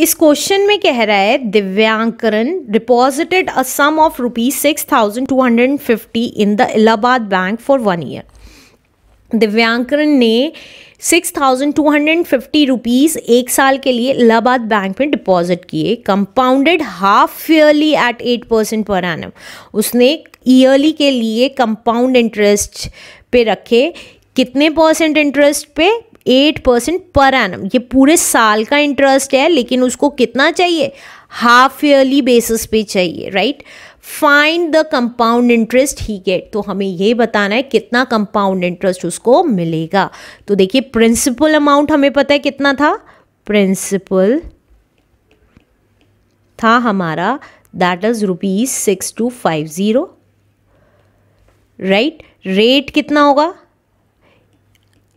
इस क्वेश्चन में कह रहा है Divyankaran deposited a sum of rupees six thousand two hundred and fifty in the Allahabad bank for one year Divyankaran ने six thousand two hundred and fifty rupees एक साल के लिए इलाहाबाद बैंक में डिपॉजिट किए compounded half yearly at eight percent per annum उसने yearly के लिए कंपाउंड इंटरेस्ट पे रखे कितने परसेंट इंटरेस्ट पे एट परसेंट पर एनम ये पूरे साल का इंटरेस्ट है लेकिन उसको कितना चाहिए हाफ ईयरली बेसिस पे चाहिए right find the compound interest he get तो हमें ये बताना है कितना कंपाउंड इंटरेस्ट उसको मिलेगा तो देखिए प्रिंसिपल अमाउंट हमें पता है कितना था प्रिंसिपल था हमारा that is rupees six two five zero right rate कितना होगा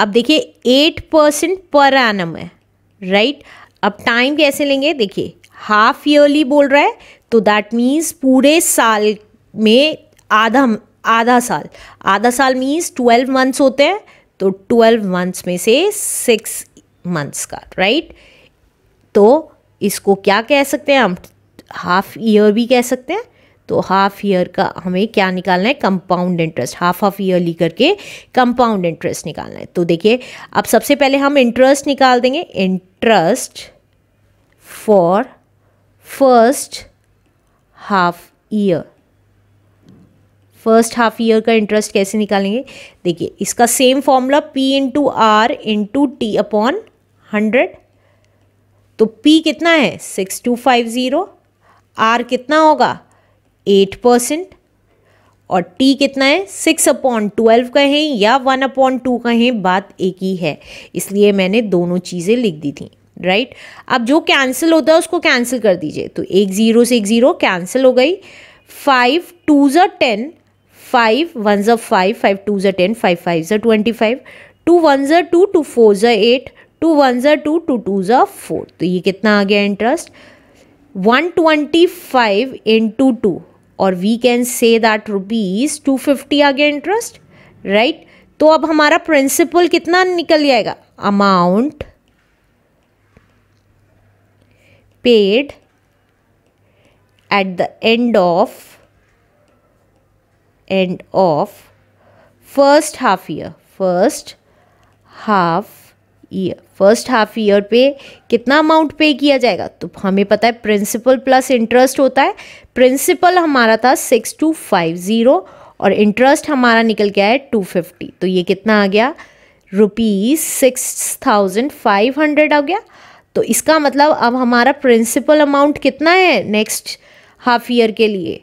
अब देखिए एट परसेंट पर एनम है राइट अब टाइम कैसे लेंगे देखिए हाफ ईयरली बोल रहा है तो दैट मीन्स पूरे साल में आधा आधा साल आधा साल मीन्स ट्वेल्व मंथ्स होते हैं तो ट्वेल्व मंथ्स में से सिक्स मंथ्स का राइट तो इसको क्या कह सकते हैं हम हाफ ईयर भी कह सकते हैं तो हाफ ईयर का हमें क्या निकालना है compound interest half half yearly करके कंपाउंड इंटरेस्ट निकालना है तो देखिए अब सबसे पहले हम इंटरेस्ट निकाल देंगे interest for first half year first half year का इंटरेस्ट कैसे निकालेंगे देखिए इसका same formula P into R into T upon hundred तो पी कितना है six two five zero R कितना होगा एट परसेंट और टी कितना है सिक्स अपॉन ट्वेल्व कहें या वन अपॉन टू कहें बात एक ही है इसलिए मैंने दोनों चीज़ें लिख दी थी राइट right? अब जो कैंसिल होता है उसको कैंसिल कर दीजिए तो एक ज़ीरो से एक ज़ीरो कैंसिल हो गई फाइव टू ज़ा टेन फाइव वन ज़ा फाइव फाइव टू ज़ा टेन फाइव फाइव ज़ा ट्वेंटी फाइव टू वन ज़ा टू टू फोर ज़ा एट टू वन ज़ा टू टू टू ज़ा फोर तो ये कितना आ गया interest one twenty five into two और we can say that rupees two fifty आ गया इंटरेस्ट राइट तो अब हमारा प्रिंसिपल कितना निकल जाएगा amount paid at the end of end of first half year first half first half year पे कितना अमाउंट पे किया जाएगा तो हमें पता है प्रिंसिपल प्लस इंटरेस्ट होता है प्रिंसिपल हमारा था सिक्स टू फाइव ज़ीरो और इंटरेस्ट हमारा निकल गया है टू फिफ्टी तो ये कितना आ गया rupees six thousand five hundred आ गया तो इसका मतलब अब हमारा प्रिंसिपल अमाउंट कितना है नेक्स्ट हाफ ईयर के लिए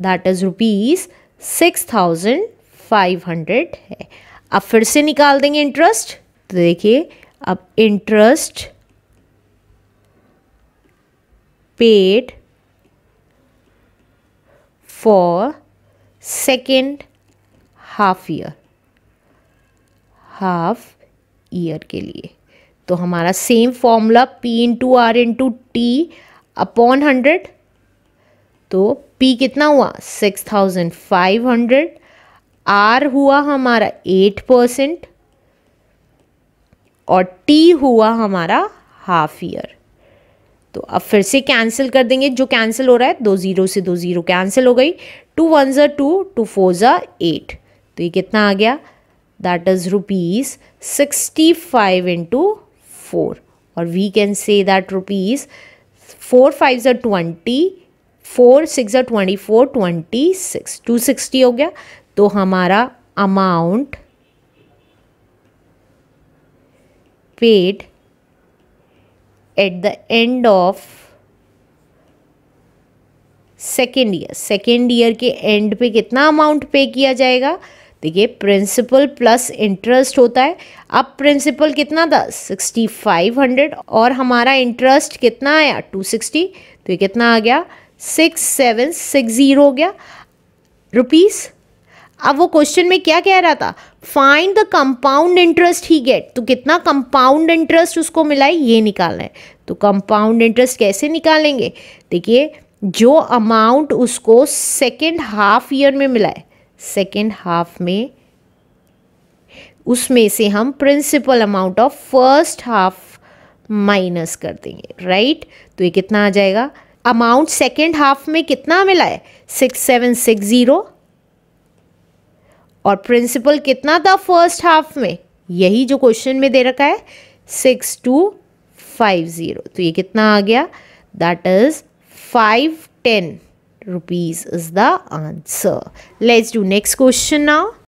that is rupees six thousand five hundred है अब फिर से निकाल देंगे इंटरेस्ट तो देखिए अब interest paid for second half year half year के लिए तो हमारा same formula P into R into T upon hundred तो पी कितना हुआ six thousand five hundred R हुआ हमारा एट परसेंट और टी हुआ हमारा हाफ ईयर तो अब फिर से कैंसिल कर देंगे जो कैंसिल हो रहा है दो ज़ीरो से दो ज़ीरो कैंसिल हो गई टू वन ज़ा टू टू फोर ज़ा एट तो ये कितना आ गया that is rupees sixty five into four और we can say that rupees four five ज़ा ट्वेंटी फोर सिक्स ज़ा twenty four twenty six two sixty हो गया तो हमारा amount paid at the end of second year second year के end पे कितना अमाउंट पे किया जाएगा देखिए प्रिंसिपल प्लस इंटरेस्ट होता है अब प्रिंसिपल कितना था सिक्सटी फाइव हंड्रेड और हमारा इंटरेस्ट कितना आया टू सिक्सटी तो ये कितना आ गया सिक्स सेवन सिक्स ज़ीरो हो गया रुपीज़ अब वो क्वेश्चन में क्या कह रहा था find the compound interest he get तो कितना कंपाउंड इंटरेस्ट उसको मिला है ये निकालना है तो कंपाउंड इंटरेस्ट कैसे निकालेंगे देखिए जो अमाउंट उसको सेकेंड हाफ ईयर में मिला है सेकेंड हाफ में उसमें से हम principal amount of first half minus कर देंगे राइट तो ये कितना आ जाएगा अमाउंट सेकेंड हाफ में कितना मिला है सिक्स सेवन सिक्स ज़ीरो और प्रिंसिपल कितना था फर्स्ट हाफ में यही जो क्वेश्चन में दे रखा है सिक्स टू फाइव ज़ीरो तो ये कितना आ गया that is five ten rupees is the answer let's do next question now